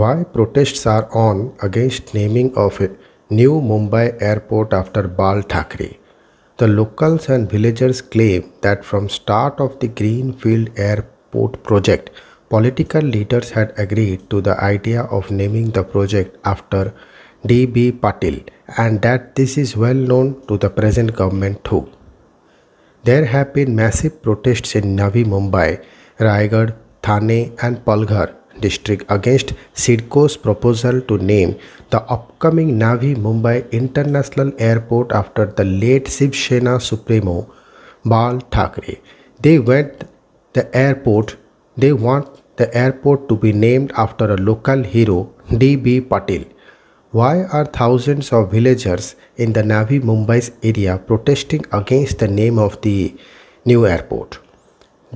Why protests are on against naming of a new Mumbai airport after Bal Thackeray. The locals and villagers claim that from start of the Greenfield Airport project, political leaders had agreed to the idea of naming the project after D.B. Patil and that this is well known to the present government too. There have been massive protests in Navi Mumbai, Raigad, Thane and Palghar district against Sidco's proposal to name the upcoming Navi Mumbai International Airport after the late Shiv Sena Supremo Bal Thackeray. They want the airport they want the airport to be named after a local hero D.B. Patil. Why are thousands of villagers in the Navi Mumbai's area protesting against the name of the new airport?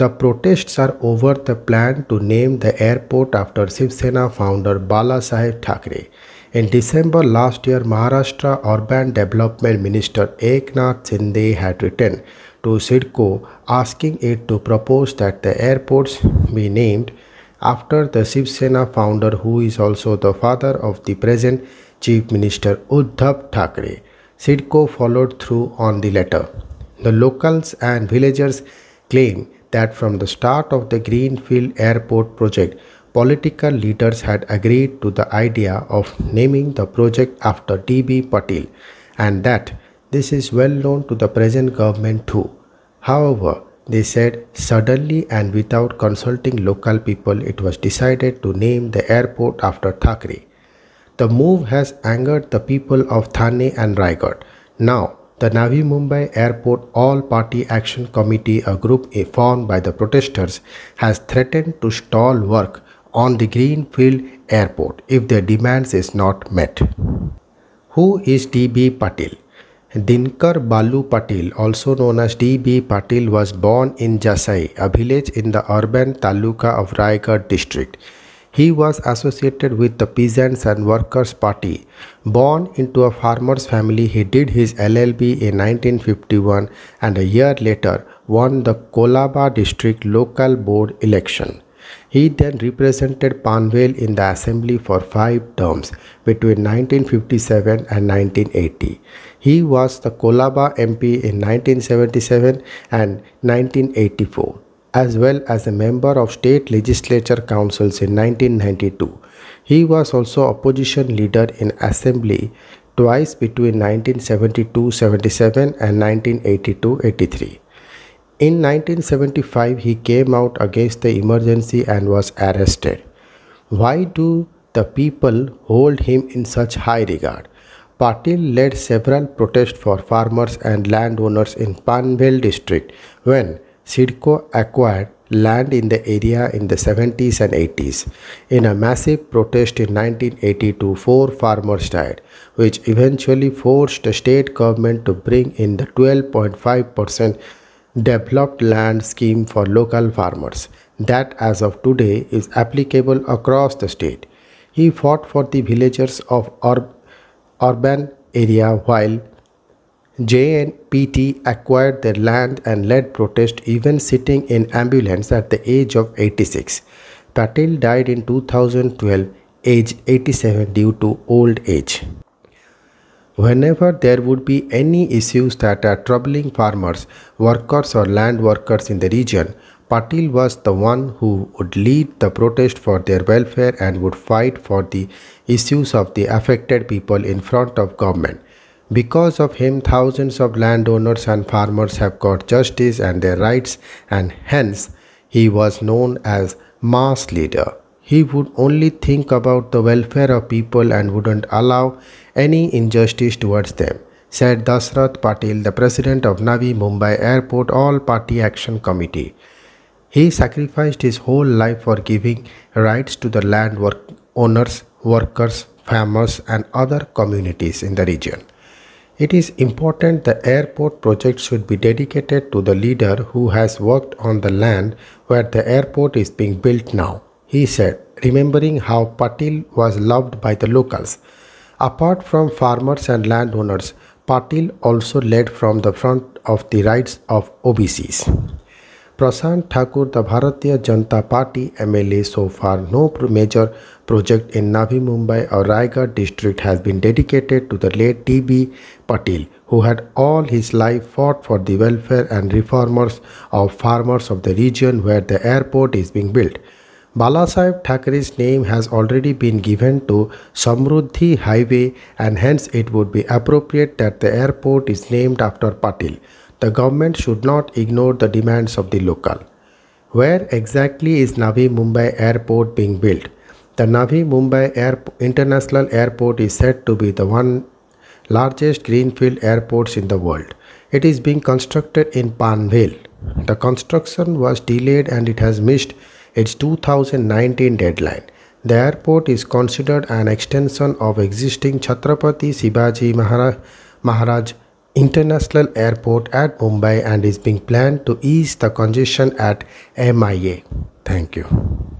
The protests are over the plan to name the airport after Shiv Sena founder Bala Sahib Thakre. In December last year, Maharashtra Urban Development Minister Eknath Shinde had written to SIDCO asking it to propose that the airports be named after the Shiv Sena founder who is also the father of the present Chief Minister Uddhav Thackeray. SIDCO followed through on the letter. The locals and villagers claim that from the start of the Greenfield Airport project, political leaders had agreed to the idea of naming the project after D.B. Patil and that this is well known to the present government too. However, they said suddenly and without consulting local people it was decided to name the airport after Thakre. The move has angered the people of Thane and Raigad. Now the Navi Mumbai Airport All Party Action Committee, a group formed by the protesters, has threatened to stall work on the Greenfield Airport if their demands is not met. Who is D.B. Patil? Dinkar Balu Patil, also known as D.B. Patil, was born in Jasai, a village in the urban taluka of Raigad district. He was associated with the Peasants and Workers Party. Born into a farmer's family, he did his LLB in 1951 and a year later won the Kolaba district local board election. He then represented Panvel in the assembly for five terms between 1957 and 1980. He was the Kolaba MP in 1977 and 1984 as well as a member of state legislature councils in 1992. He was also opposition leader in assembly twice between 1972-77 and 1982-83. In 1975, he came out against the emergency and was arrested. Why do the people hold him in such high regard? Patil led several protests for farmers and landowners in Panvel district when Sidco acquired land in the area in the 70s and 80s. In a massive protest in 1982, four farmers died, which eventually forced the state government to bring in the 12.5% developed land scheme for local farmers. That as of today is applicable across the state. He fought for the villagers of urban area while JNPT acquired their land and led protest even sitting in ambulance at the age of 86. Patil died in 2012, age 87 due to old age. Whenever there would be any issues that are troubling farmers, workers or land workers in the region, Patil was the one who would lead the protest for their welfare and would fight for the issues of the affected people in front of government. Because of him, thousands of landowners and farmers have got justice and their rights, and hence he was known as mass leader. He would only think about the welfare of people and wouldn't allow any injustice towards them, said Dasrath Patil, the president of Navi Mumbai Airport All Party Action Committee. He sacrificed his whole life for giving rights to the land work owners, workers, farmers, and other communities in the region. It is important the airport project should be dedicated to the leader who has worked on the land where the airport is being built now, he said, remembering how Patil was loved by the locals. Apart from farmers and landowners, Patil also led from the front of the rights of OBCs. Prasant Thakur, the Bharatiya Janata Party MLA, so far no major project in Navi Mumbai or Raigad district has been dedicated to the late T.B. Patil, who had all his life fought for the welfare and reformers of farmers of the region where the airport is being built. Balasaheb Thackeray's name has already been given to Samruddhi Highway and hence it would be appropriate that the airport is named after Patil the government should not ignore the demands of the local. Where exactly is Navi Mumbai Airport being built? The Navi Mumbai Airp- International Airport is said to be the one largest greenfield airports in the world. It is being constructed in Panvel. The construction was delayed and it has missed its 2019 deadline. The airport is considered an extension of existing Chhatrapati Shivaji Maharaj International Airport at Mumbai and is being planned to ease the congestion at MIA. Thank you.